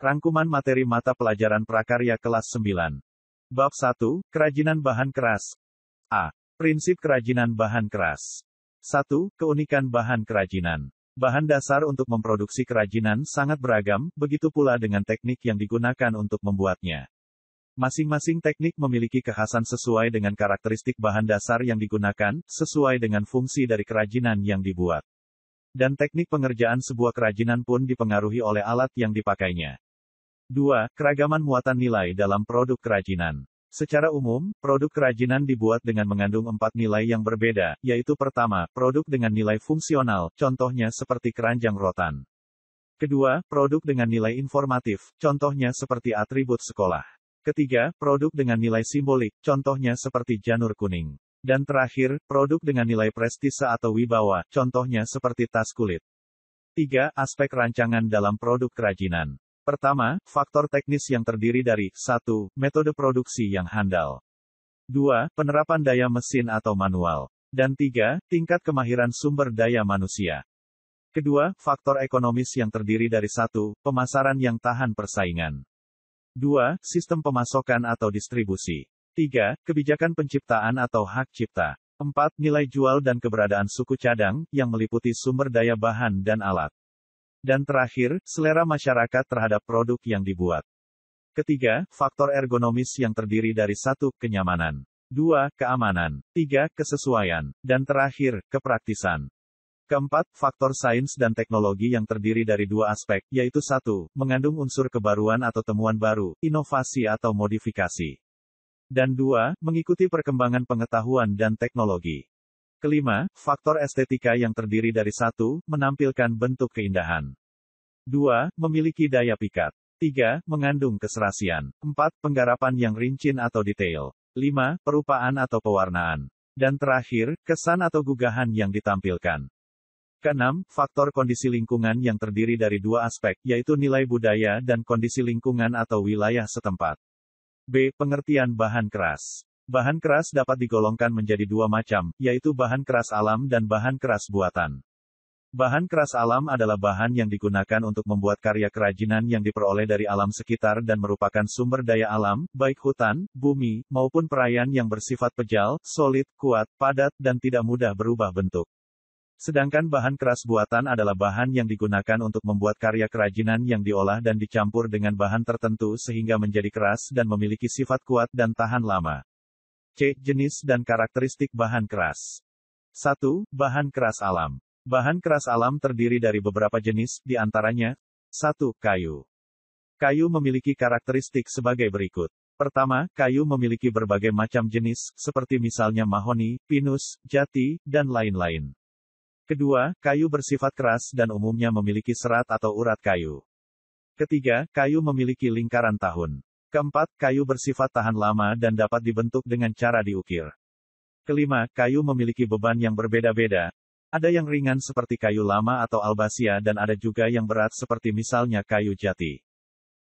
Rangkuman materi mata pelajaran prakarya kelas 9. Bab 1, Kerajinan Bahan Keras. A. Prinsip kerajinan bahan keras. 1. Keunikan bahan kerajinan. Bahan dasar untuk memproduksi kerajinan sangat beragam, begitu pula dengan teknik yang digunakan untuk membuatnya. Masing-masing teknik memiliki kekhasan sesuai dengan karakteristik bahan dasar yang digunakan, sesuai dengan fungsi dari kerajinan yang dibuat. Dan teknik pengerjaan sebuah kerajinan pun dipengaruhi oleh alat yang dipakainya. 2. Keragaman muatan nilai dalam produk kerajinan. Secara umum, produk kerajinan dibuat dengan mengandung empat nilai yang berbeda, yaitu pertama, produk dengan nilai fungsional, contohnya seperti keranjang rotan. Kedua, produk dengan nilai informatif, contohnya seperti atribut sekolah. Ketiga, produk dengan nilai simbolik, contohnya seperti janur kuning. Dan terakhir, produk dengan nilai prestise atau wibawa, contohnya seperti tas kulit. Tiga, aspek rancangan dalam produk kerajinan. Pertama, faktor teknis yang terdiri dari 1. Metode produksi yang handal. 2. Penerapan daya mesin atau manual. Dan 3. Tingkat kemahiran sumber daya manusia. Kedua, faktor ekonomis yang terdiri dari satu, Pemasaran yang tahan persaingan. dua, Sistem pemasokan atau distribusi. tiga, Kebijakan penciptaan atau hak cipta. empat, Nilai jual dan keberadaan suku cadang, yang meliputi sumber daya bahan dan alat. Dan terakhir, selera masyarakat terhadap produk yang dibuat. Ketiga, faktor ergonomis yang terdiri dari satu, kenyamanan. Dua, keamanan. Tiga, kesesuaian. Dan terakhir, kepraktisan. Keempat, faktor sains dan teknologi yang terdiri dari dua aspek, yaitu satu, mengandung unsur kebaruan atau temuan baru, inovasi atau modifikasi. Dan dua, mengikuti perkembangan pengetahuan dan teknologi. Kelima, faktor estetika yang terdiri dari satu, menampilkan bentuk keindahan. Dua, memiliki daya pikat. Tiga, mengandung keserasian. Empat, penggarapan yang rincin atau detail. Lima, perupaan atau pewarnaan. Dan terakhir, kesan atau gugahan yang ditampilkan. Keenam, faktor kondisi lingkungan yang terdiri dari dua aspek, yaitu nilai budaya dan kondisi lingkungan atau wilayah setempat. B. Pengertian bahan keras. Bahan keras dapat digolongkan menjadi dua macam, yaitu bahan keras alam dan bahan keras buatan. Bahan keras alam adalah bahan yang digunakan untuk membuat karya kerajinan yang diperoleh dari alam sekitar dan merupakan sumber daya alam, baik hutan, bumi, maupun perayaan yang bersifat pejal, solid, kuat, padat, dan tidak mudah berubah bentuk. Sedangkan bahan keras buatan adalah bahan yang digunakan untuk membuat karya kerajinan yang diolah dan dicampur dengan bahan tertentu sehingga menjadi keras dan memiliki sifat kuat dan tahan lama. C. Jenis dan karakteristik bahan keras. 1. Bahan keras alam. Bahan keras alam terdiri dari beberapa jenis, di antaranya, 1. Kayu. Kayu memiliki karakteristik sebagai berikut. Pertama, kayu memiliki berbagai macam jenis, seperti misalnya mahoni, pinus, jati, dan lain-lain. Kedua, kayu bersifat keras dan umumnya memiliki serat atau urat kayu. Ketiga, kayu memiliki lingkaran tahun. Keempat, kayu bersifat tahan lama dan dapat dibentuk dengan cara diukir. Kelima, kayu memiliki beban yang berbeda-beda. Ada yang ringan seperti kayu lama atau albasia dan ada juga yang berat seperti misalnya kayu jati.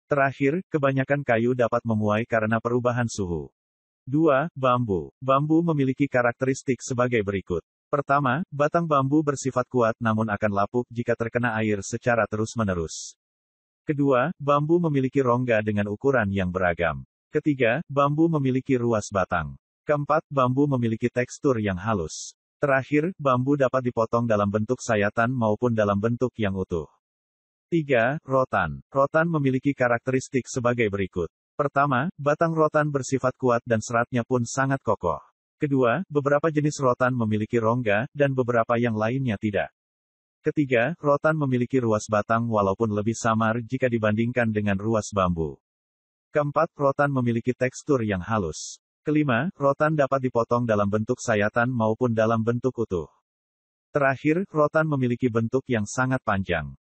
Terakhir, kebanyakan kayu dapat memuai karena perubahan suhu. 2. Bambu. Bambu memiliki karakteristik sebagai berikut. Pertama, batang bambu bersifat kuat namun akan lapuk jika terkena air secara terus-menerus. Kedua, bambu memiliki rongga dengan ukuran yang beragam. Ketiga, bambu memiliki ruas batang. Keempat, bambu memiliki tekstur yang halus. Terakhir, bambu dapat dipotong dalam bentuk sayatan maupun dalam bentuk yang utuh. Tiga, Rotan. Rotan memiliki karakteristik sebagai berikut. Pertama, batang rotan bersifat kuat dan seratnya pun sangat kokoh. Kedua, beberapa jenis rotan memiliki rongga, dan beberapa yang lainnya tidak. Ketiga, rotan memiliki ruas batang walaupun lebih samar jika dibandingkan dengan ruas bambu. Keempat, rotan memiliki tekstur yang halus. Kelima, rotan dapat dipotong dalam bentuk sayatan maupun dalam bentuk utuh. Terakhir, rotan memiliki bentuk yang sangat panjang.